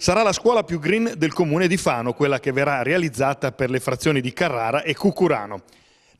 Sarà la scuola più green del comune di Fano, quella che verrà realizzata per le frazioni di Carrara e Cucurano.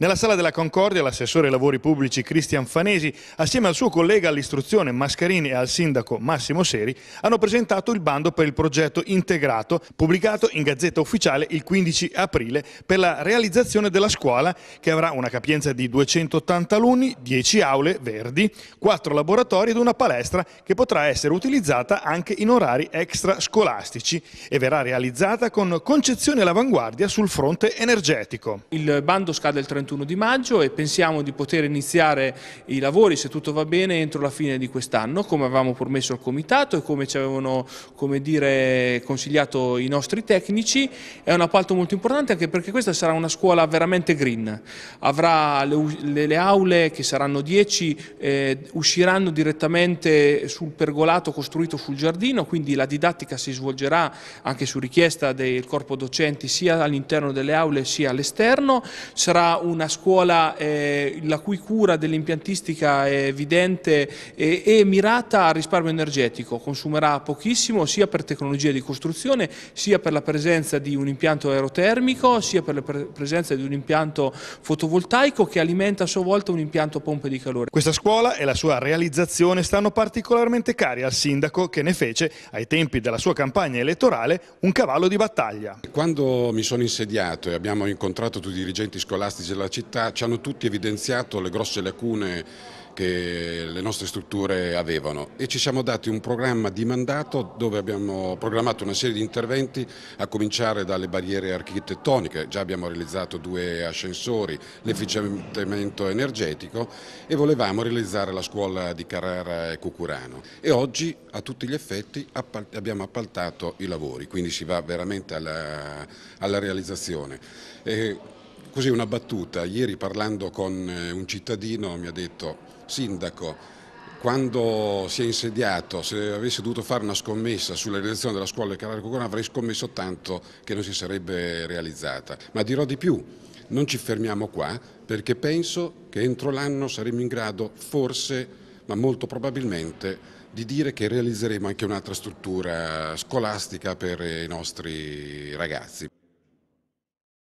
Nella sala della Concordia l'assessore ai lavori pubblici Cristian Fanesi, assieme al suo collega all'istruzione Mascarini e al sindaco Massimo Seri, hanno presentato il bando per il progetto integrato pubblicato in Gazzetta Ufficiale il 15 aprile per la realizzazione della scuola che avrà una capienza di 280 alunni, 10 aule verdi, 4 laboratori ed una palestra che potrà essere utilizzata anche in orari extrascolastici e verrà realizzata con concezioni all'avanguardia sul fronte energetico. Il bando scade il 31 31 di maggio e pensiamo di poter iniziare i lavori, se tutto va bene, entro la fine di quest'anno, come avevamo promesso al Comitato e come ci avevano come dire, consigliato i nostri tecnici. È un appalto molto importante anche perché questa sarà una scuola veramente green. Avrà le, le, le aule, che saranno 10, eh, usciranno direttamente sul pergolato costruito sul giardino, quindi la didattica si svolgerà anche su richiesta del corpo docenti sia all'interno delle aule sia all'esterno. Sarà un una scuola eh, la cui cura dell'impiantistica è evidente e, e mirata al risparmio energetico, consumerà pochissimo sia per tecnologia di costruzione, sia per la presenza di un impianto aerotermico, sia per la pre presenza di un impianto fotovoltaico che alimenta a sua volta un impianto pompe di calore. Questa scuola e la sua realizzazione stanno particolarmente cari al sindaco che ne fece, ai tempi della sua campagna elettorale, un cavallo di battaglia. Quando mi sono insediato e abbiamo incontrato tutti i dirigenti scolastici della della città ci hanno tutti evidenziato le grosse lacune che le nostre strutture avevano e ci siamo dati un programma di mandato dove abbiamo programmato una serie di interventi a cominciare dalle barriere architettoniche, già abbiamo realizzato due ascensori, l'efficientamento energetico e volevamo realizzare la scuola di Carrara e Cucurano e oggi a tutti gli effetti abbiamo appaltato i lavori, quindi si va veramente alla, alla realizzazione. E Così una battuta, ieri parlando con eh, un cittadino mi ha detto, sindaco, quando si è insediato, se avessi dovuto fare una scommessa sulla realizzazione della scuola di Caracogona avrei scommesso tanto che non si sarebbe realizzata. Ma dirò di più, non ci fermiamo qua perché penso che entro l'anno saremo in grado forse, ma molto probabilmente, di dire che realizzeremo anche un'altra struttura scolastica per i nostri ragazzi.